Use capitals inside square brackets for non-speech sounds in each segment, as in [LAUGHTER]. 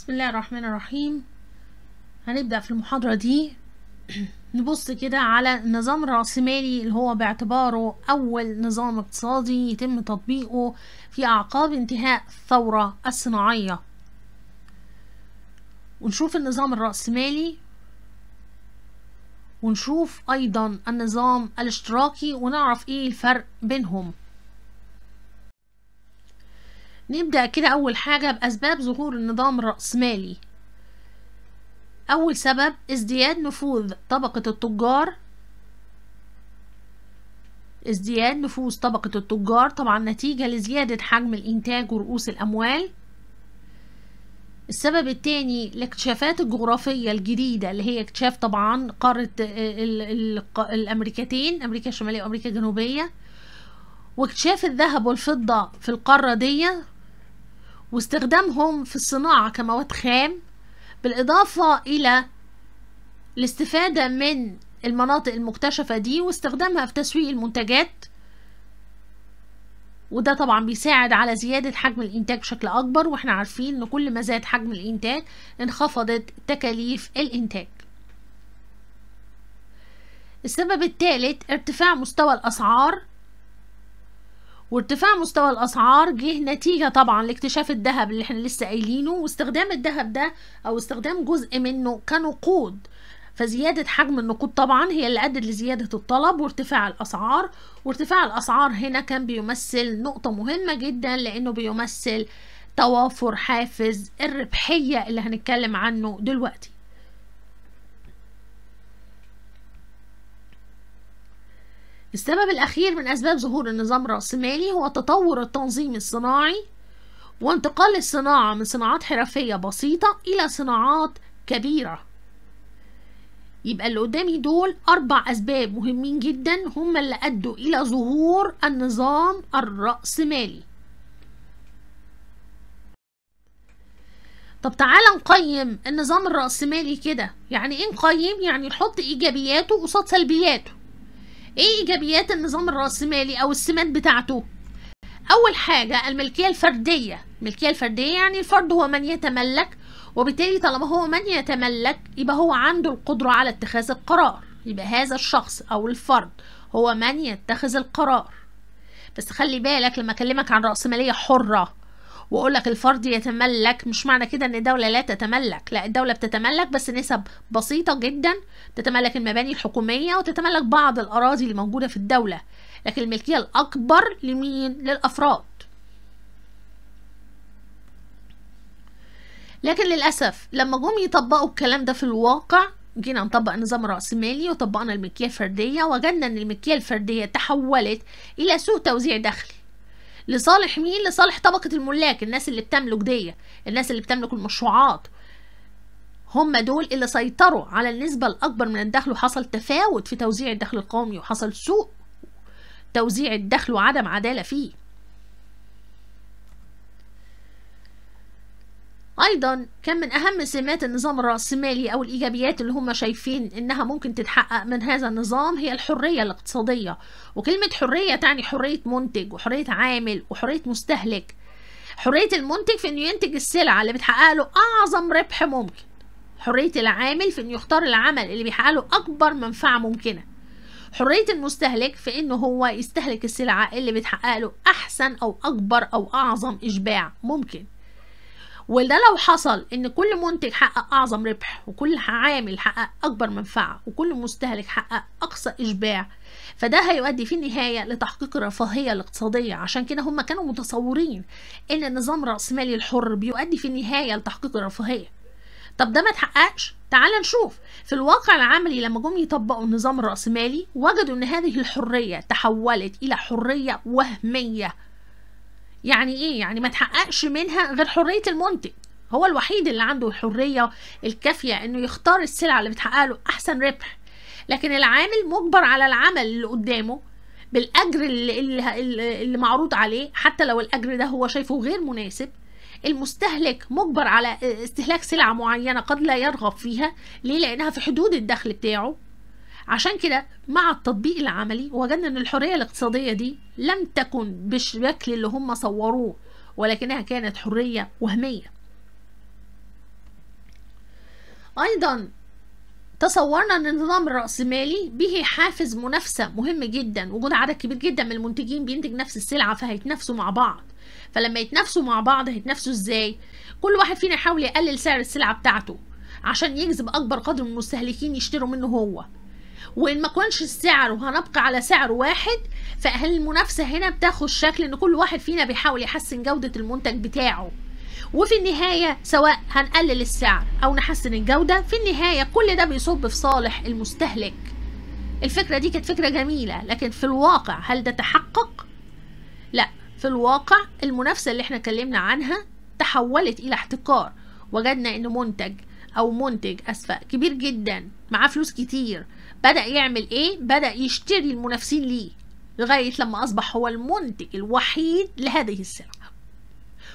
بسم الله الرحمن الرحيم هنبدأ في المحاضرة دي [CLEARS THROAT] نبص كده على النظام الرأسمالي اللي هو باعتباره أول نظام اقتصادي يتم تطبيقه في أعقاب انتهاء الثورة الصناعية ونشوف النظام الرأسمالي ونشوف أيضا النظام الاشتراكي ونعرف إيه الفرق بينهم نبدأ كده أول حاجة بأسباب ظهور النظام الرأسمالي أول سبب ازدياد نفوذ طبقة التجار ازدياد نفوذ طبقة التجار طبعا نتيجة لزيادة حجم الإنتاج ورؤوس الأموال السبب التاني الاكتشافات الجغرافية الجديدة اللي هي اكتشاف طبعا قارة الأمريكتين أمريكا الشمالية وأمريكا الجنوبية واكتشاف الذهب والفضة في القارة دي واستخدامهم في الصناعة كمواد خام بالإضافة إلى الاستفادة من المناطق المكتشفة دي واستخدامها في تسويق المنتجات وده طبعا بيساعد على زيادة حجم الإنتاج بشكل أكبر واحنا عارفين إن كل ما زاد حجم الإنتاج انخفضت تكاليف الإنتاج السبب الثالث ارتفاع مستوى الأسعار وارتفاع مستوى الاسعار جه نتيجه طبعا لاكتشاف الذهب اللي احنا لسه قايلينه واستخدام الذهب ده او استخدام جزء منه كنقود فزيادة حجم النقود طبعا هي اللي أدت لزيادة الطلب وارتفاع الأسعار وارتفاع الأسعار هنا كان بيمثل نقطة مهمة جدا لأنه بيمثل توافر حافز الربحية اللي هنتكلم عنه دلوقتي السبب الأخير من أسباب ظهور النظام الرأسمالي هو تطور التنظيم الصناعي وانتقال الصناعة من صناعات حرفية بسيطة إلى صناعات كبيرة يبقى اللي قدامي دول أربع أسباب مهمين جدا هما اللي أدوا إلى ظهور النظام الرأسمالي طب تعالى نقيم النظام الرأسمالي كده يعني إيه نقيم؟ يعني نحط إيجابياته قصاد سلبياته ايه ايجابيات النظام الراسمالي او السمات بتاعته اول حاجه الملكيه الفرديه الملكيه الفرديه يعني الفرد هو من يتملك وبالتالي طالما هو من يتملك يبقى هو عنده القدره على اتخاذ القرار يبقى هذا الشخص او الفرد هو من يتخذ القرار بس خلي بالك لما اكلمك عن راسماليه حره واقول لك الفرد يتملك مش معنى كده ان الدوله لا تتملك لا الدوله بتتملك بس نسب بسيطه جدا تتملك المباني الحكوميه وتتملك بعض الاراضي اللي موجوده في الدوله لكن الملكيه الاكبر لمين للافراد لكن للاسف لما جم يطبقوا الكلام ده في الواقع جينا نطبق نظام رأسمالي وطبقنا الملكية الفردية وجدنا أن الملكية الفردية تحولت إلى سوء توزيع دخل لصالح مين لصالح طبقه الملاك الناس اللي بتملك دي الناس اللي بتملك المشروعات هم دول اللي سيطروا على النسبة الأكبر من الدخل وحصل تفاوت في توزيع الدخل القومي وحصل سوء توزيع الدخل وعدم عدالة فيه أيضا كان من أهم سمات النظام الرأسمالي أو الإيجابيات اللي هم شايفين إنها ممكن تتحقق من هذا النظام هي الحرية الاقتصادية وكلمة حرية تعني حرية منتج وحرية عامل وحرية مستهلك حرية المنتج في إنه ينتج السلعة اللي بتحقق له أعظم ربح ممكن حرية العامل في إنه يختار العمل اللي بيحقق له أكبر منفعة ممكنة حرية المستهلك في إنه هو يستهلك السلعة اللي بتحقق له أحسن أو أكبر أو أعظم إشباع ممكن وده لو حصل ان كل منتج حقق اعظم ربح وكل عامل حقق اكبر منفعه وكل مستهلك حقق اقصى اشباع فده هيؤدي في النهاية لتحقيق الرفاهية الاقتصادية عشان كده هم كانوا متصورين ان النظام الرأسمالي الحر بيؤدي في النهاية لتحقيق الرفاهية طب ده ما تحققش تعال نشوف في الواقع العملي لما جم يطبقوا النظام الرأسمالي وجدوا ان هذه الحرية تحولت الى حرية وهمية يعني ايه يعني ما تحققش منها غير حريه المنتج هو الوحيد اللي عنده الحريه الكافيه انه يختار السلعه اللي بتحقق له احسن ربح لكن العامل مجبر على العمل اللي قدامه بالاجر اللي, اللي, معروض عليه حتى لو الاجر ده هو شايفه غير مناسب المستهلك مجبر على استهلاك سلعه معينه قد لا يرغب فيها ليه لانها في حدود الدخل بتاعه عشان كده مع التطبيق العملي وجدنا ان الحريه الاقتصاديه دي لم تكن بالشكل اللي هم صوروه ولكنها كانت حريه وهميه ايضا تصورنا ان النظام الرأسمالي به حافز منافسة مهم جدا وجود عدد كبير جدا من المنتجين بينتج نفس السلعة فهيتنافسوا مع بعض فلما يتنافسوا مع بعض هيتنافسوا ازاي كل واحد فينا يحاول يقلل سعر السلعة بتاعته عشان يجذب اكبر قدر من المستهلكين يشتروا منه هو وان ما كانش السعر وهنبقى على سعر واحد المنافسه هنا بتاخد شكل ان كل واحد فينا بيحاول يحسن جوده المنتج بتاعه وفي النهاية سواء هنقلل السعر أو نحسن الجودة في النهاية كل ده بيصب في صالح المستهلك الفكرة دي كانت فكرة جميلة لكن في الواقع هل ده تحقق؟ لا في الواقع المنافسة اللي احنا اتكلمنا عنها تحولت إلى احتكار وجدنا أن منتج او منتج اسفة كبير جدا معاه فلوس كتير بدأ يعمل ايه بدأ يشتري المنافسين ليه لغاية لما اصبح هو المنتج الوحيد لهذه السلعة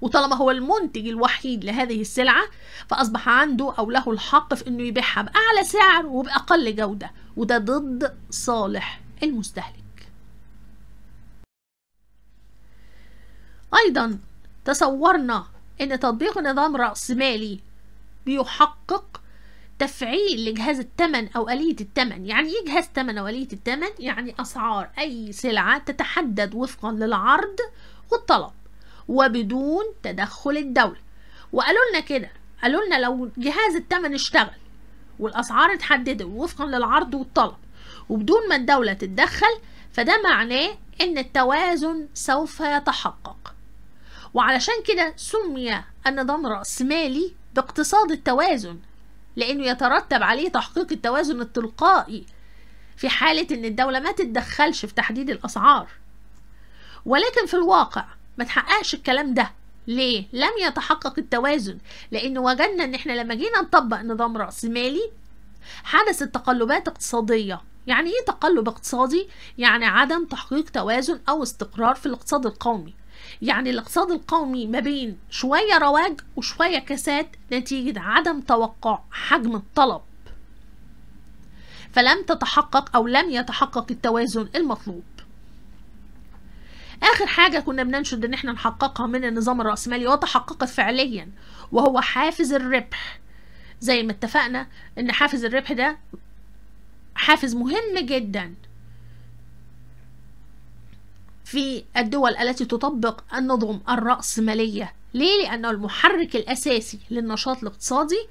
وطالما هو المنتج الوحيد لهذه السلعة فأصبح عنده أو له الحق في أنه يبيعها بأعلى سعر وبأقل جودة وده ضد صالح المستهلك أيضا تصورنا أن تطبيق نظام رأسمالي بيحقق تفعيل لجهاز التمن أو آلية التمن يعني إيه جهاز تمن أو آلية التمن يعني أسعار أي سلعة تتحدد وفقا للعرض والطلب وبدون تدخل الدولة وقالوا لنا كده قالوا لنا لو جهاز التمن اشتغل والأسعار اتحددت وفقا للعرض والطلب وبدون ما الدولة تتدخل فده معناه إن التوازن سوف يتحقق وعلشان كده سمي النظام الرأسمالي اقتصاد التوازن لأنه يترتب عليه تحقيق التوازن التلقائي في حالة إن الدولة ما تتدخلش في تحديد الأسعار ولكن في الواقع ما تحققش الكلام ده ليه؟ لم يتحقق التوازن لأنه وجدنا إن إحنا لما جينا نطبق نظام رأسمالي حدثت تقلبات اقتصادية يعني إيه تقلب اقتصادي؟ يعني عدم تحقيق توازن أو استقرار في الاقتصاد القومي يعني الاقتصاد القومي ما بين شوية رواج وشوية كساد نتيجة عدم توقع حجم الطلب فلم تتحقق أو لم يتحقق التوازن المطلوب آخر حاجة كنا بننشد إن إحنا نحققها من النظام الرأسمالي وتحققت فعليا وهو حافز الربح زي ما اتفقنا إن حافز الربح ده حافز مهم جدا في الدول التي تطبق النظم الرأسمالية ليه؟ لأنه المحرك الأساسي للنشاط الاقتصادي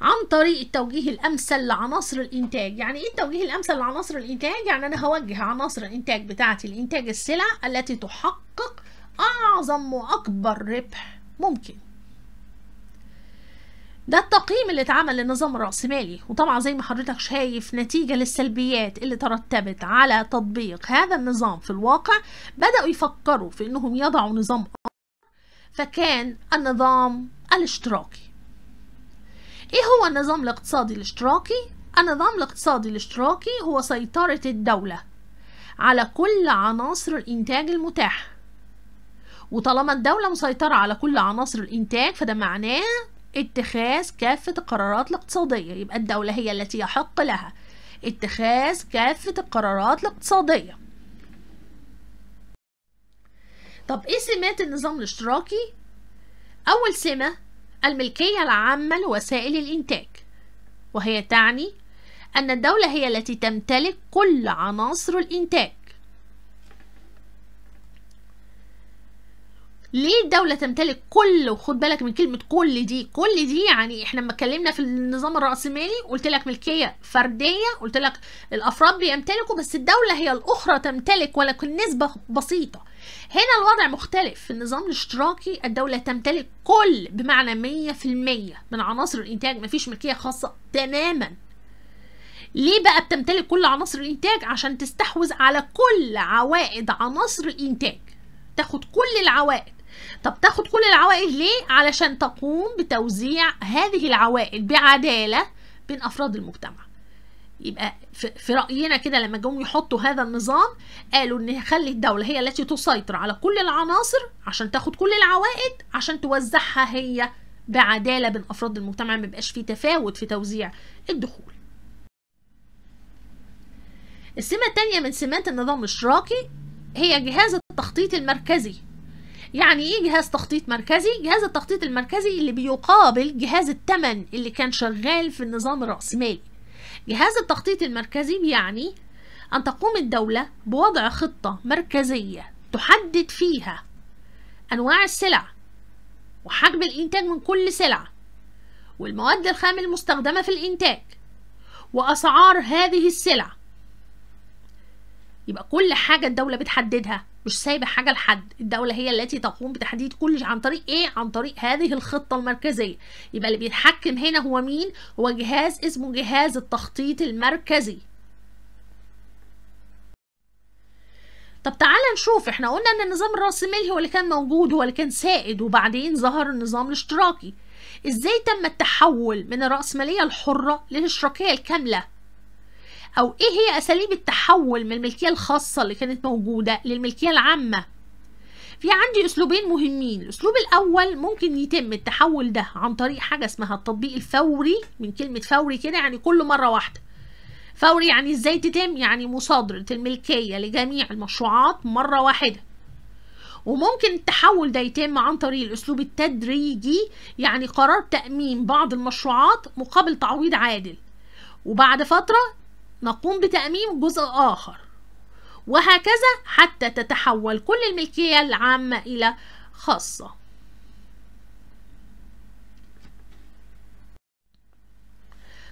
عن طريق التوجيه الأمثل لعناصر الإنتاج يعني إيه التوجيه الأمثل لعناصر الإنتاج؟ يعني أنا هوجه عناصر الإنتاج بتاعتي لإنتاج السلع التي تحقق أعظم وأكبر ربح ممكن ده التقييم اللي اتعمل للنظام الرأسمالي وطبعا زي ما حضرتك شايف نتيجة للسلبيات اللي ترتبت على تطبيق هذا النظام في الواقع بدأوا يفكروا في انهم يضعوا نظام فكان النظام الاشتراكي ايه هو النظام الاقتصادي الاشتراكي؟ النظام الاقتصادي الاشتراكي هو سيطرة الدولة على كل عناصر الإنتاج المتاح وطالما الدولة مسيطرة على كل عناصر الإنتاج فده معناه اتخاذ كافة القرارات الاقتصادية يبقى الدولة هي التي يحق لها اتخاذ كافة القرارات الاقتصادية طب ايه سمات النظام الاشتراكي؟ أول سمة الملكية العامة لوسائل الإنتاج وهي تعني أن الدولة هي التي تمتلك كل عناصر الإنتاج ليه الدولة تمتلك كل وخد بالك من كلمة كل دي كل دي يعني احنا لما اتكلمنا في النظام الرأسمالي قلت لك ملكية فردية قلت لك الأفراد بيمتلكوا بس الدولة هي الأخرى تمتلك ولكن نسبة بسيطة هنا الوضع مختلف في النظام الاشتراكي الدولة تمتلك كل بمعنى 100% من عناصر الإنتاج مفيش ملكية خاصة تماما ليه بقى بتمتلك كل عناصر الإنتاج عشان تستحوذ على كل عوائد عناصر الإنتاج تاخد كل العوائد طب تاخد كل العوائد ليه علشان تقوم بتوزيع هذه العوائد بعداله بين افراد المجتمع يبقى في راينا كده لما جم يحطوا هذا النظام قالوا ان خلي الدوله هي التي تسيطر على كل العناصر عشان تاخد كل العوائد عشان توزعها هي بعداله بين افراد المجتمع ما يبقاش في تفاوت في توزيع الدخول السمه الثانيه من سمات النظام الاشراكي هي جهاز التخطيط المركزي يعني ايه جهاز تخطيط مركزي جهاز التخطيط المركزي اللي بيقابل جهاز التمن اللي كان شغال في النظام الرأسمالي جهاز التخطيط المركزي يعني أن تقوم الدولة بوضع خطة مركزية تحدد فيها أنواع السلع وحجم الإنتاج من كل سلعة والمواد الخام المستخدمة في الإنتاج وأسعار هذه السلع يبقى كل حاجة الدولة بتحددها مش سايبه حاجه لحد الدوله هي التي تقوم بتحديد كل عن طريق ايه عن طريق هذه الخطه المركزيه يبقى اللي بيتحكم هنا هو مين هو جهاز اسمه جهاز التخطيط المركزي طب تعالى نشوف احنا قلنا ان النظام الراسمالي هو اللي كان موجود هو اللي كان سائد وبعدين ظهر النظام الاشتراكي ازاي تم التحول من الراسماليه الحره للاشتراكيه الكامله أو إيه هي أساليب التحول من الملكية الخاصة اللي كانت موجودة للملكية العامة في عندي أسلوبين مهمين الأسلوب الأول ممكن يتم التحول ده عن طريق حاجة اسمها التطبيق الفوري من كلمة فوري كده يعني كل مرة واحدة فوري يعني ازاي تتم يعني مصادرة الملكية لجميع المشروعات مرة واحدة وممكن التحول ده يتم عن طريق الأسلوب التدريجي يعني قرار تأمين بعض المشروعات مقابل تعويض عادل وبعد فترة نقوم بتأميم جزء آخر وهكذا حتى تتحول كل الملكية العامة إلى خاصة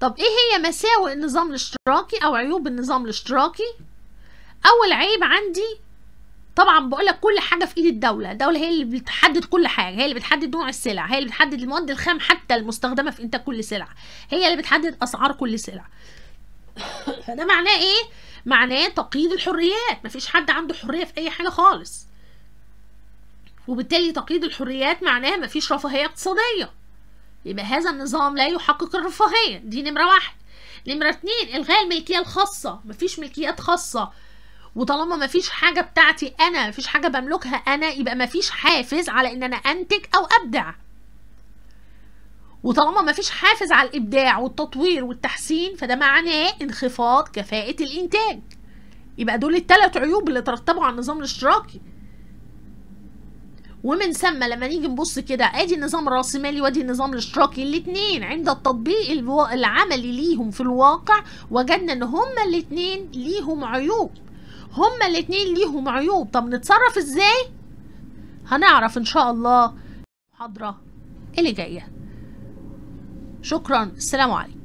طب إيه هي مساوئ النظام الاشتراكي أو عيوب النظام الاشتراكي؟ أول عيب عندي طبعا بقولك كل حاجه في ايد الدوله الدوله هي اللي بتحدد كل حاجه هي اللي بتحدد نوع السلع هي اللي بتحدد المواد الخام حتى المستخدمه في انتاج كل سلعه هي اللي بتحدد اسعار كل سلعه فده معناه ايه معناه تقييد الحريات مفيش حد عنده حريه في اي حاجه خالص وبالتالي تقييد الحريات معناه مفيش رفاهيه اقتصاديه يبقى هذا النظام لا يحقق الرفاهيه دي نمره واحد نمره اتنين الغاء الملكيه الخاصه مفيش ملكيات خاصه وطالما مفيش حاجه بتاعتي انا مفيش حاجه بملكها انا يبقى مفيش حافز على ان انا انتج او ابدع وطالما مفيش حافز على الابداع والتطوير والتحسين فده معناه انخفاض كفاءه الانتاج يبقى دول الثلاث عيوب اللي ترتبوا على النظام الاشتراكي ومن ثم لما نيجي نبص كده ادي النظام الراسمالي وادي النظام الاشتراكي الاثنين عند التطبيق العملي ليهم في الواقع وجدنا ان هما الاثنين ليهم عيوب هما الاثنين ليهم عيوب طب نتصرف ازاي هنعرف ان شاء الله المحاضره اللي جايه شكرا السلام عليكم